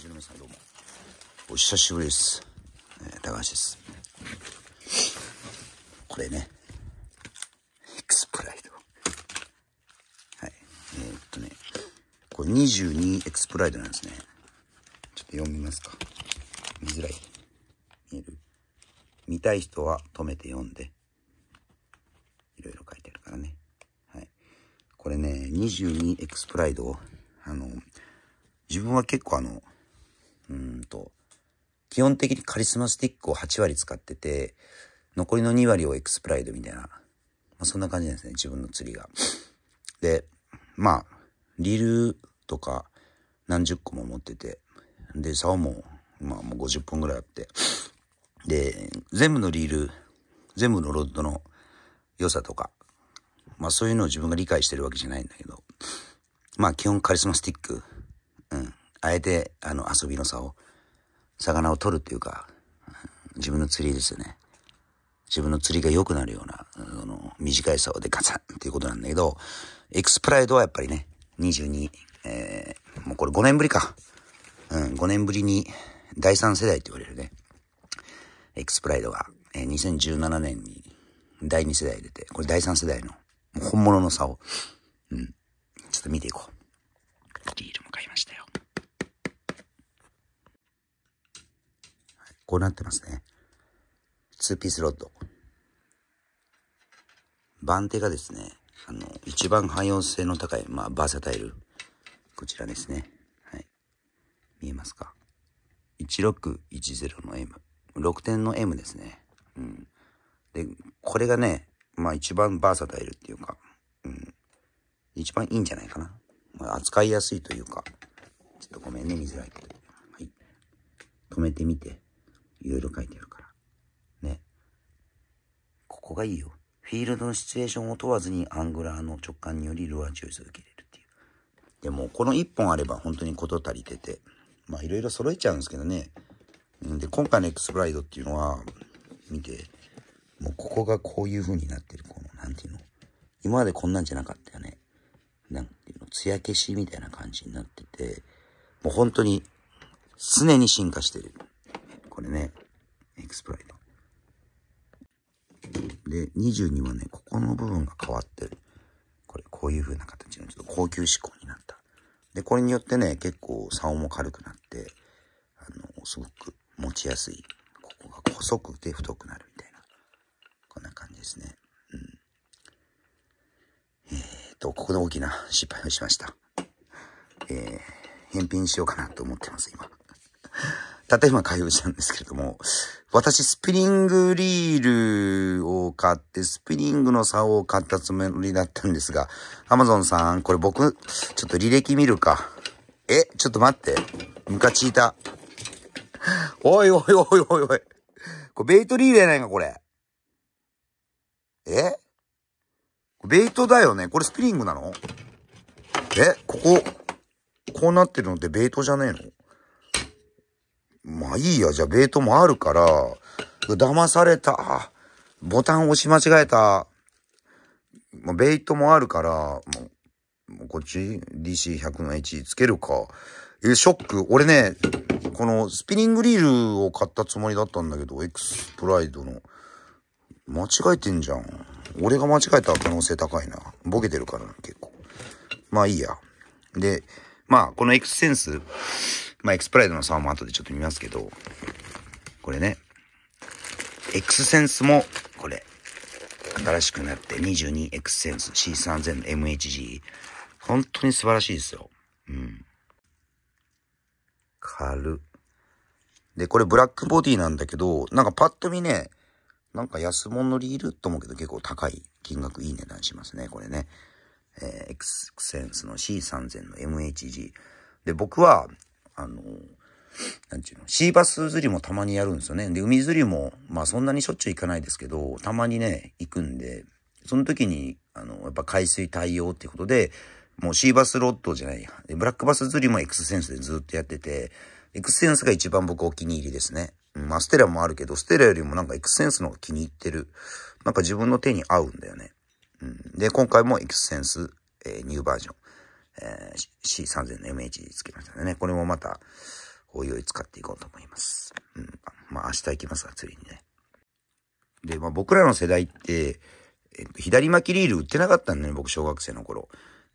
じの皆さんどうもお久しぶりです、えー、高橋ですこれねエクスプライドはいえー、っとねこれ22エクスプライドなんですねちょっと読みますか見づらい見える見たい人は止めて読んでいろいろ書いてあるからねはいこれね22エクスプライドをあの自分は結構あのうんと、基本的にカリスマスティックを8割使ってて、残りの2割をエクスプライドみたいな、まあ、そんな感じなんですね、自分の釣りが。で、まあ、リールとか何十個も持ってて、で、竿も、まあもう50本ぐらいあって、で、全部のリール、全部のロッドの良さとか、まあそういうのを自分が理解してるわけじゃないんだけど、まあ基本カリスマスティック、うん、あえて、あの、遊びの差を、魚を取るっていうか、自分の釣りですよね。自分の釣りが良くなるような、あの、短い竿でガツンっていうことなんだけど、エクスプライドはやっぱりね、22、えー、もうこれ5年ぶりか。うん、5年ぶりに第3世代って言われるね。エクスプライドが、えー、2017年に第2世代出て、これ第3世代の、本物の竿。うん。ちょっと見ていこう。ビールも買いましたよ。こうなってますね。2ピースロッド。番手がですね、あの、一番汎用性の高い、まあ、バーサタイル。こちらですね。はい。見えますか ?1610 の M。6点の M ですね。うん。で、これがね、まあ一番バーサタイルっていうか、うん。一番いいんじゃないかな。まあ、扱いやすいというか。ちょっとごめんね、見づらいけど。はい。止めてみて。いろいろ書いてあるから。ね。ここがいいよ。フィールドのシチュエーションを問わずにアングラーの直感によりルアーチョイスを受け入れるっていう。でも、この一本あれば本当に事足りてて、まあいろいろ揃えちゃうんですけどね。で、今回のエクスプライドっていうのは、見て、もうここがこういう風になってる、この、なんていうの。今までこんなんじゃなかったよね。なんていうの、艶消しみたいな感じになってて、もう本当に常に進化してる。これね。エクスプライド。で、22はね、ここの部分が変わってる。これ、こういう風な形のちょっと高級志向になった。で、これによってね、結構竿も軽くなって、あの、すごく持ちやすい。ここが細くて太くなるみたいな。こんな感じですね。うん。えー、っと、ここで大きな失敗をしました。えー、返品しようかなと思ってます、今。たった今開封したんですけれども、私スプリングリールを買って、スプリングの竿を買ったつもりだったんですが、アマゾンさん、これ僕、ちょっと履歴見るか。え、ちょっと待って。ムカチいた。おいおいおいおいおい。これベイトリールやないか、これ。えベイトだよねこれスプリングなのえここ、こうなってるのってベイトじゃねえのまあいいや、じゃあベイトもあるから、騙された。ボタン押し間違えた。まあ、ベイトもあるから、もう、こっち ?DC100 の H つけるか。え、ショック。俺ね、このスピニングリールを買ったつもりだったんだけど、エクスプライドの。間違えてんじゃん。俺が間違えた可能性高いな。ボケてるからな、結構。まあいいや。で、まあ、このエクスセンス、まあ、エクスプライドのモも後でちょっと見ますけど、これね、エクスセンスも、これ、新しくなって2 2エクスセンス C3000 の MHG、本当に素晴らしいですよ。うん。軽。で、これブラックボディなんだけど、なんかパッと見ね、なんか安物のリールと思うけど結構高い金額いい値段しますね、これね。えー、スセンスの C3000 の MHG。で、僕はあの、なんちゅうの、シーバス釣りもたまにやるんですよね。で、海釣りも、まあそんなにしょっちゅう行かないですけど、たまにね、行くんで、その時に、あの、やっぱ海水対応っていうことで、もうシーバスロッドじゃないや。ブラックバス釣りもエクスセンスでずっとやってて、エクスセンスが一番僕お気に入りですね。うん、まあステラもあるけど、ステラよりもなんかエクスセンスの方が気に入ってる。なんか自分の手に合うんだよね。うん、で、今回もエクスセンス、えー、ニューバージョン。えー、C3000 の MH つけましたね、これもまた、おいおい使っていこうと思います。うん。まあ、明日行きますが、釣りにね。で、まあ、僕らの世代って、えっと、左巻きリール売ってなかったんだね、僕、小学生の頃。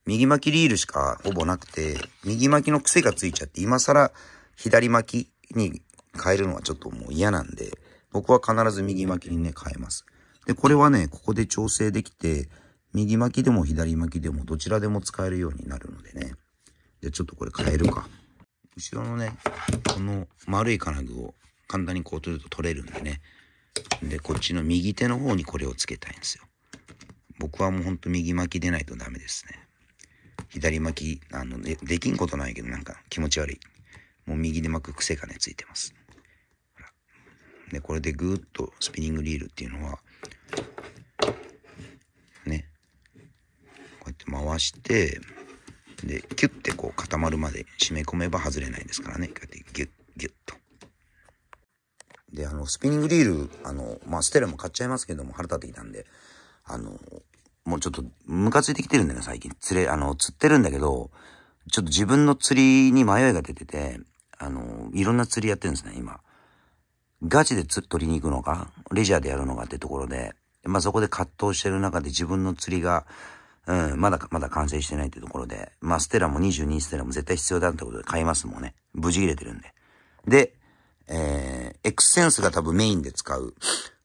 右巻きリールしかほぼなくて、右巻きの癖がついちゃって、今更左巻きに変えるのはちょっともう嫌なんで、僕は必ず右巻きにね、変えます。で、これはね、ここで調整できて、右巻きでも左巻きでもどちらでも使えるようになるのでね。じゃあちょっとこれ変えるか。後ろのね、この丸い金具を簡単にこう取ると取れるんでね。で、こっちの右手の方にこれをつけたいんですよ。僕はもうほんと右巻きでないとダメですね。左巻き、あの、ね、できんことないけどなんか気持ち悪い。もう右で巻く癖がね、ついてます。で、これでぐーっとスピニングリールっていうのは、してでキュッてこう固まるまで締め込めば外れないですからねこうやってギュッギュッと。であのスピニングリールあの、まあ、ステラも買っちゃいますけども腹立ってきたんであのもうちょっとムカついてきてるんだよね最近釣れあの釣ってるんだけどちょっと自分の釣りに迷いが出ててあのいろんな釣りやってるんですね今。ガチで取りに行くのかレジャーでやるのかってところで、まあ、そこで葛藤してる中で自分の釣りがうん、まだ、まだ完成してないってところで、まあ、ステラも22ステラも絶対必要だってことで買いますもんね。無事入れてるんで。で、えー、スセンスが多分メインで使う、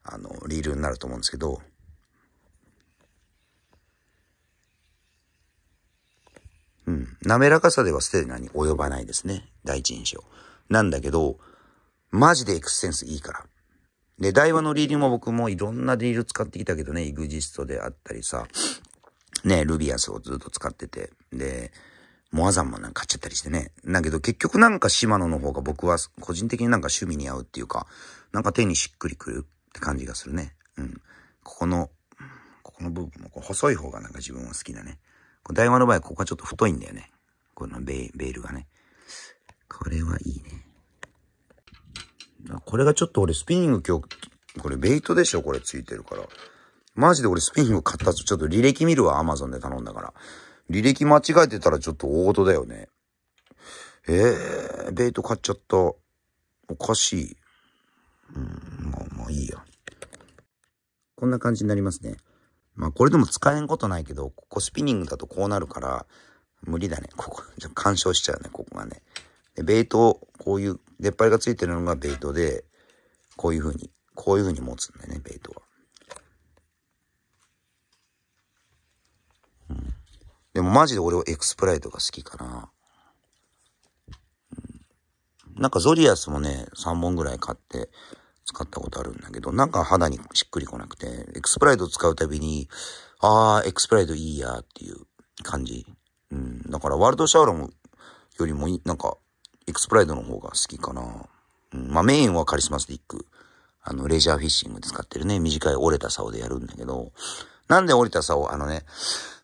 あの、リールになると思うんですけど、うん、滑らかさではステラに及ばないですね。第一印象。なんだけど、マジでエスセンスいいから。で、台湾のリールも僕もいろんなリール使ってきたけどね、イグジストであったりさ、ね、ルビアスをずっと使ってて、で、モアザンもなんか買っちゃったりしてね。だけど結局なんかシマノの方が僕は個人的になんか趣味に合うっていうか、なんか手にしっくりくるって感じがするね。うん。ここの、ここの部分う細い方がなんか自分は好きだね。台湾の場合ここはちょっと太いんだよね。このベベールがね。これはいいね。これがちょっと俺スピニング今日、これベイトでしょこれついてるから。マジで俺スペイング買ったとちょっと履歴見るわ、アマゾンで頼んだから。履歴間違えてたらちょっと大事だよね。えー、ベイト買っちゃった。おかしい。うん、まあまあいいや。こんな感じになりますね。まあこれでも使えんことないけど、ここスピニングだとこうなるから、無理だね。ここ、ちょ干渉しちゃうね、ここがね。で、ベイト、こういう、出っ張りがついてるのがベイトで、こういう風に、こういう風に持つんだよね、ベイトは。でもマジで俺はエクスプライドが好きかな。なんかゾリアスもね、3本ぐらい買って使ったことあるんだけど、なんか肌にしっくりこなくて、エクスプライド使うたびに、あー、エクスプライドいいやっていう感じ。うん。だからワールドシャーロンよりもなんか、エクスプライドの方が好きかな。うん。まあメインはカリスマスティック。あの、レジャーフィッシングで使ってるね、短い折れた竿でやるんだけど、なんで折れた竿、あのね、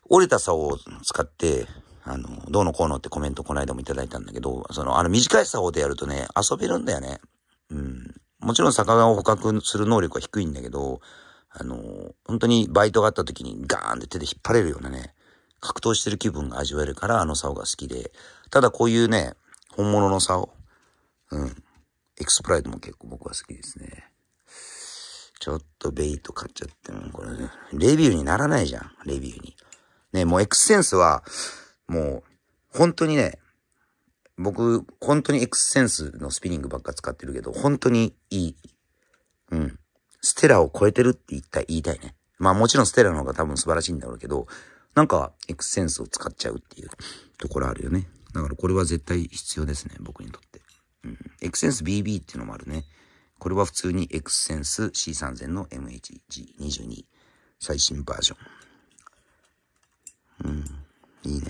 折れた竿を使って、あの、どうのこうのってコメントこの間もいただいたんだけど、その、あの短い竿でやるとね、遊べるんだよね。うん。もちろん魚を捕獲する能力は低いんだけど、あの、本当にバイトがあった時にガーンって手で引っ張れるようなね、格闘してる気分が味わえるからあの竿が好きで、ただこういうね、本物の竿、うん、エクスプライドも結構僕は好きですね。ちょっとベイト買っちゃっても、これ、ね、レビューにならないじゃん、レビューに。ね、もうエクセンスは、もう、本当にね、僕、本当にエクセンスのスピニングばっか使ってるけど、本当にいい。うん。ステラを超えてるって言った言いたいね。まあもちろんステラの方が多分素晴らしいんだろうけど、なんかエクセンスを使っちゃうっていうところあるよね。だからこれは絶対必要ですね、僕にとって。うん。エクセンス BB っていうのもあるね。これは普通にエクセンス C3000 の MHG22 最新バージョン。うん。いいね。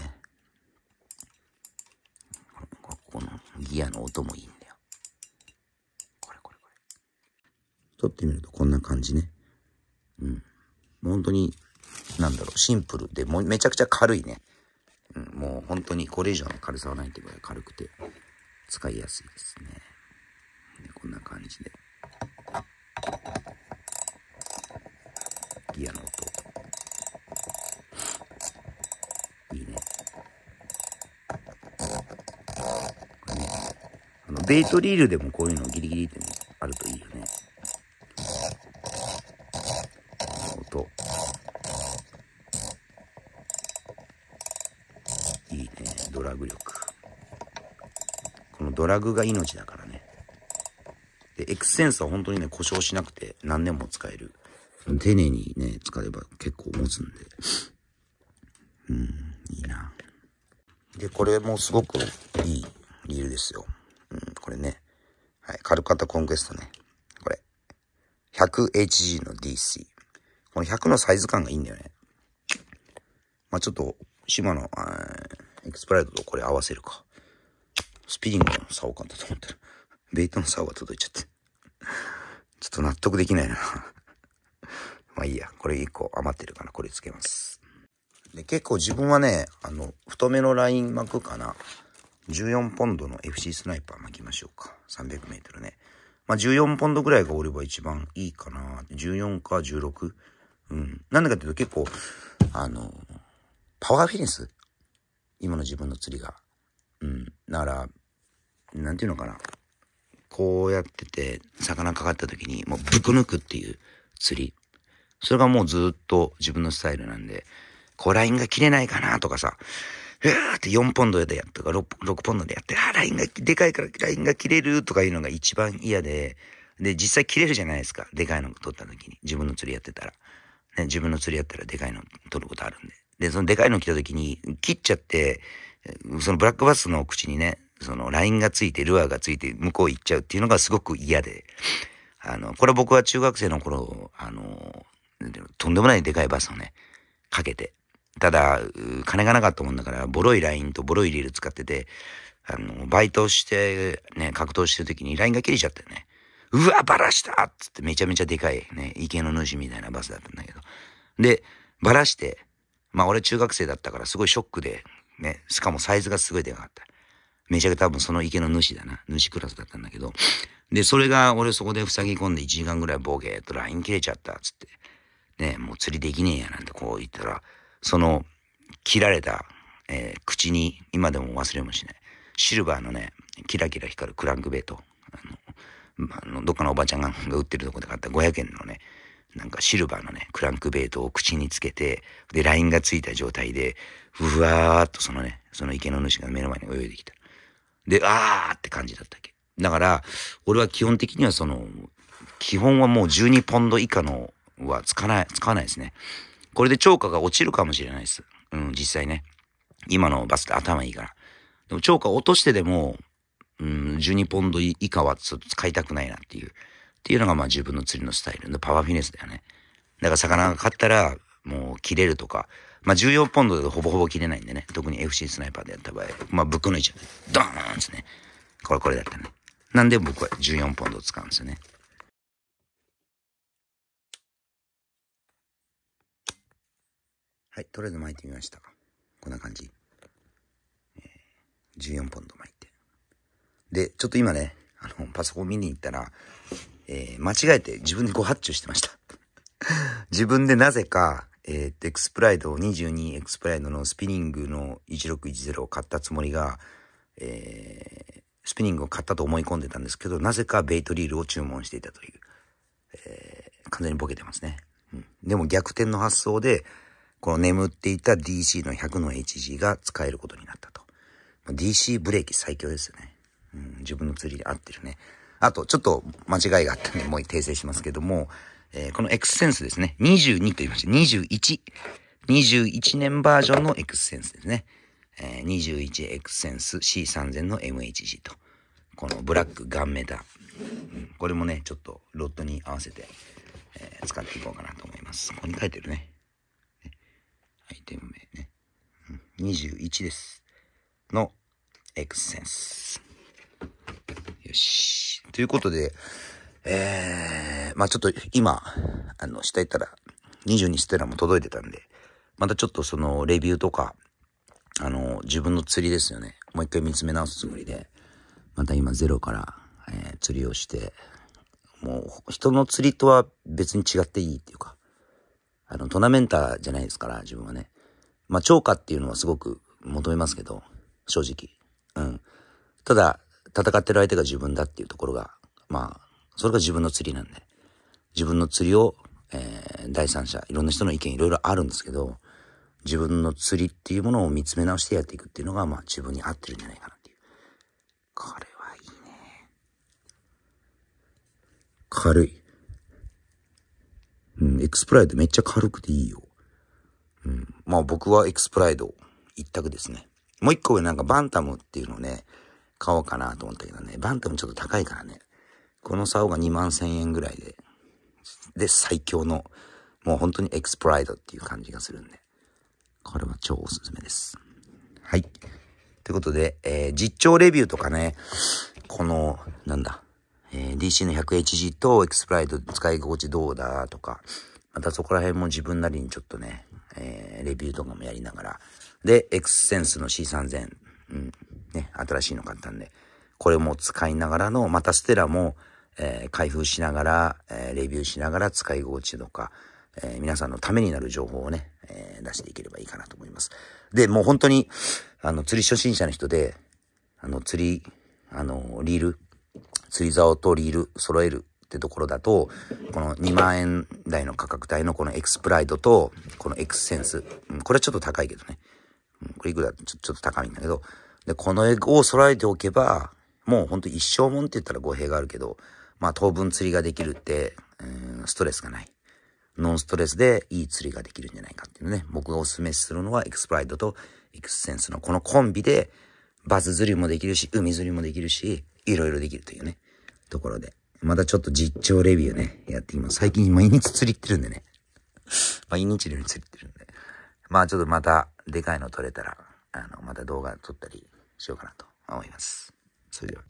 ここのギアの音もいいんだよ。これこれこれ。撮ってみるとこんな感じね。うん。本当に、なんだろう、シンプルで、もうめちゃくちゃ軽いね。うん、もう本当にこれ以上の軽さはないっいうぐらい軽くて、使いやすいですね。ねこんな感じで。ギアの音。ベイトリールでもこういうのギリギリって、あるといいよね。音。いいね。ドラグ力。このドラグが命だからね。で、クセンスは本当にね、故障しなくて何年も使える。丁寧にね、使えば結構持つんで。うん、いいな。で、これもすごくいいリールですよ。型コンクエストね。これ。100HG の DC。この100のサイズ感がいいんだよね。まあ、ちょっと、島の、エクスプライドとこれ合わせるか。スピリングの竿感だと思ってる。ベイトの竿が届いちゃって。ちょっと納得できないなまあいいや。これ1個余ってるから、これつけます。で、結構自分はね、あの、太めのライン巻くかな。14ポンドの FC スナイパー巻きましょうか。300メートルね。まあ、14ポンドぐらいがおれば一番いいかな。14か 16? うん。なんでかっていうと結構、あの、パワーフィニス今の自分の釣りが。うん。なら、なんていうのかな。こうやってて、魚かかった時に、もうぶく抜くっていう釣り。それがもうずっと自分のスタイルなんで、こうラインが切れないかなとかさ、うわーって4ポンドでやったか 6, 6ポンドでやって、あ、ラインが、でかいからラインが切れるとかいうのが一番嫌で、で、実際切れるじゃないですか。でかいの取った時に。自分の釣りやってたら。ね、自分の釣りやったらでかいの取ることあるんで。で、そのでかいの来た時に、切っちゃって、そのブラックバスの口にね、そのラインがついて、ルアーがついて、向こう行っちゃうっていうのがすごく嫌で。あの、これ僕は中学生の頃、あの、とんでもないでかいバスをね、かけて、ただ、金がなかったもんだから、ボロいラインとボロいリール使ってて、あの、バイトして、ね、格闘してる時にラインが切れちゃったよね。うわ、バラしたっつってめちゃめちゃでかい、ね、池の主みたいなバスだったんだけど。で、バラして、まあ俺中学生だったからすごいショックで、ね、しかもサイズがすごいでかかった。めちゃくちゃ多分その池の主だな。主クラスだったんだけど。で、それが俺そこで塞ぎ込んで1時間ぐらいボケーとライン切れちゃったっつって。ね、もう釣りできねえやなんてこう言ったら、その、切られた、えー、口に、今でも忘れもしない。シルバーのね、キラキラ光るクランクベイト。あの、どっかのおばちゃんが売ってるとこで買った500円のね、なんかシルバーのね、クランクベイトを口につけて、で、ラインがついた状態で、ふわーっとそのね、その池の主が目の前に泳いできた。で、あーって感じだったっけ。だから、俺は基本的にはその、基本はもう12ポンド以下のは使わない、使わないですね。これで超過が落ちるかもしれないです。うん、実際ね。今のバスって頭いいから。でも超過落としてでも、うん、12ポンド以下はちょっと使いたくないなっていう。っていうのがまあ自分の釣りのスタイルのパワーフィネスだよね。だから魚が買ったらもう切れるとか、まあ14ポンドだとほぼほぼ切れないんでね。特に FC スナイパーでやった場合、まあぶっこ抜いちゃう。ドーンっすね。これこれだったね。なんで僕は14ポンドを使うんですよね。はい、とりあえず巻いてみました。こんな感じ。えー、14ポンド巻いて。で、ちょっと今ね、あの、パソコン見に行ったら、えー、間違えて自分でご発注してました。自分でなぜか、えー、エクスプライド22エクスプライドのスピニングの1610を買ったつもりが、えー、スピニングを買ったと思い込んでたんですけど、なぜかベイトリールを注文していたという、えー、完全にボケてますね。うん、でも逆転の発想で、この眠っていた DC の100の HG が使えることになったと。DC ブレーキ最強ですよね。うん、自分の釣りで合ってるね。あと、ちょっと間違いがあったんで、もう訂正しますけども、えー、この X センスですね。22と言いまして、21。21年バージョンの X センスですね。えー、21X センス C3000 の MHG と。このブラックガンメダ、うん。これもね、ちょっとロットに合わせて、えー、使っていこうかなと思います。ここに書いてるね。アイテム名ね。21です。のエクセンス。よし。ということで、えー、まあちょっと今、あの、下行ったら、22ステラも届いてたんで、またちょっとその、レビューとか、あの、自分の釣りですよね。もう一回見つめ直すつもりで、また今ゼロから、えー、釣りをして、もう、人の釣りとは別に違っていいっていうか、あの、トーナメンターじゃないですから、自分はね。まあ、超過っていうのはすごく求めますけど、正直。うん。ただ、戦ってる相手が自分だっていうところが、まあ、それが自分の釣りなんで。自分の釣りを、えー、第三者、いろんな人の意見いろいろあるんですけど、自分の釣りっていうものを見つめ直してやっていくっていうのが、まあ自分に合ってるんじゃないかなっていう。これはいいね。軽い。うん、エクスプライドめっちゃ軽くていいよ。うん、まあ僕はエクスプライド一択ですね。もう一個上なんかバンタムっていうのをね、買おうかなと思ったけどね、バンタムちょっと高いからね、この竿が2万1000円ぐらいで、で、最強の、もう本当にエクスプライドっていう感じがするんで、これは超おすすめです。はい。ということで、えー、実調レビューとかね、この、なんだ、えー、DC の 100HG とエクスプライド使い心地どうだとか、またそこら辺も自分なりにちょっとね、えー、レビューとかもやりながら。で、エクセンスの C3000、うん、ね、新しいの買ったんで、これも使いながらの、またステラも、えー、開封しながら、えー、レビューしながら使い心地とか、えー、皆さんのためになる情報をね、えー、出していければいいかなと思います。で、もう本当に、あの、釣り初心者の人で、あの、釣り、あの、リール、釣竿とリール揃えるってところだと、この2万円台の価格帯のこのエクスプライドと、このエクスセンス。これはちょっと高いけどね。これいくらちょちょっと高いんだけど。で、この絵を揃えておけば、もうほんと一生もんって言ったら語弊があるけど、まあ当分釣りができるって、うん、ストレスがない。ノンストレスでいい釣りができるんじゃないかっていうね。僕がお勧めするのはエクスプライドとエクスセンスのこのコンビで、バズ釣りもできるし、海釣りもできるし、いろいろできるというね、ところで。またちょっと実調レビューね、やっていきます。最近毎日釣りってるんでね。毎日のように釣りってるんで。まあちょっとまた、でかいの撮れたら、あの、また動画撮ったりしようかなと思います。それでは。